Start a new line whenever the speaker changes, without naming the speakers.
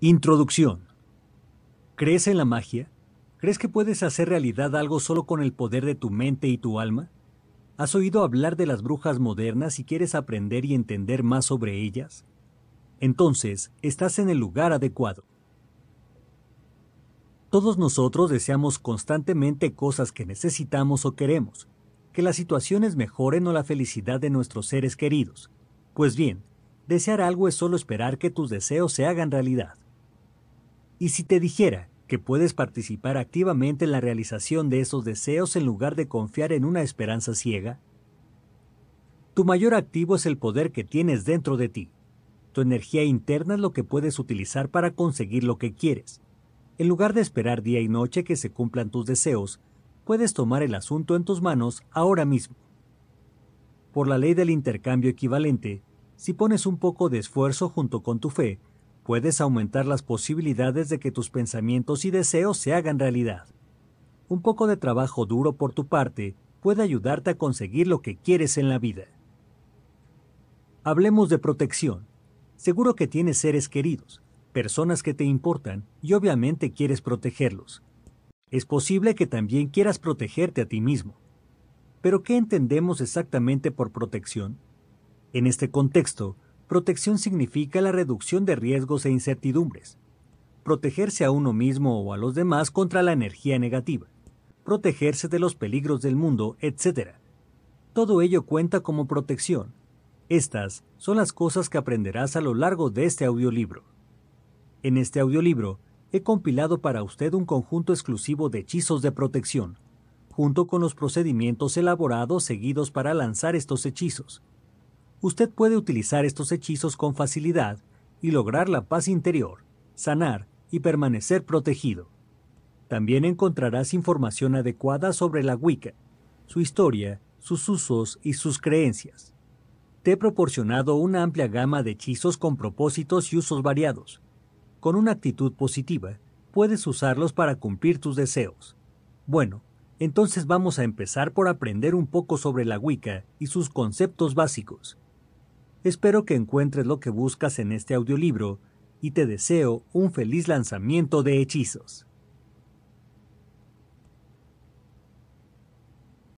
Introducción. ¿Crees en la magia? ¿Crees que puedes hacer realidad algo solo con el poder de tu mente y tu alma? ¿Has oído hablar de las brujas modernas y quieres aprender y entender más sobre ellas? Entonces, estás en el lugar adecuado. Todos nosotros deseamos constantemente cosas que necesitamos o queremos, que las situaciones mejoren o la felicidad de nuestros seres queridos. Pues bien, desear algo es solo esperar que tus deseos se hagan realidad. Y si te dijera que puedes participar activamente en la realización de esos deseos en lugar de confiar en una esperanza ciega? Tu mayor activo es el poder que tienes dentro de ti. Tu energía interna es lo que puedes utilizar para conseguir lo que quieres. En lugar de esperar día y noche que se cumplan tus deseos, puedes tomar el asunto en tus manos ahora mismo. Por la ley del intercambio equivalente, si pones un poco de esfuerzo junto con tu fe, puedes aumentar las posibilidades de que tus pensamientos y deseos se hagan realidad. Un poco de trabajo duro por tu parte puede ayudarte a conseguir lo que quieres en la vida. Hablemos de protección. Seguro que tienes seres queridos, personas que te importan y obviamente quieres protegerlos. Es posible que también quieras protegerte a ti mismo. Pero ¿qué entendemos exactamente por protección? En este contexto, Protección significa la reducción de riesgos e incertidumbres. Protegerse a uno mismo o a los demás contra la energía negativa. Protegerse de los peligros del mundo, etc. Todo ello cuenta como protección. Estas son las cosas que aprenderás a lo largo de este audiolibro. En este audiolibro he compilado para usted un conjunto exclusivo de hechizos de protección, junto con los procedimientos elaborados seguidos para lanzar estos hechizos, usted puede utilizar estos hechizos con facilidad y lograr la paz interior, sanar y permanecer protegido. También encontrarás información adecuada sobre la Wicca, su historia, sus usos y sus creencias. Te he proporcionado una amplia gama de hechizos con propósitos y usos variados. Con una actitud positiva, puedes usarlos para cumplir tus deseos. Bueno, entonces vamos a empezar por aprender un poco sobre la Wicca y sus conceptos básicos. Espero que encuentres lo que buscas en este audiolibro y te deseo un feliz lanzamiento de hechizos.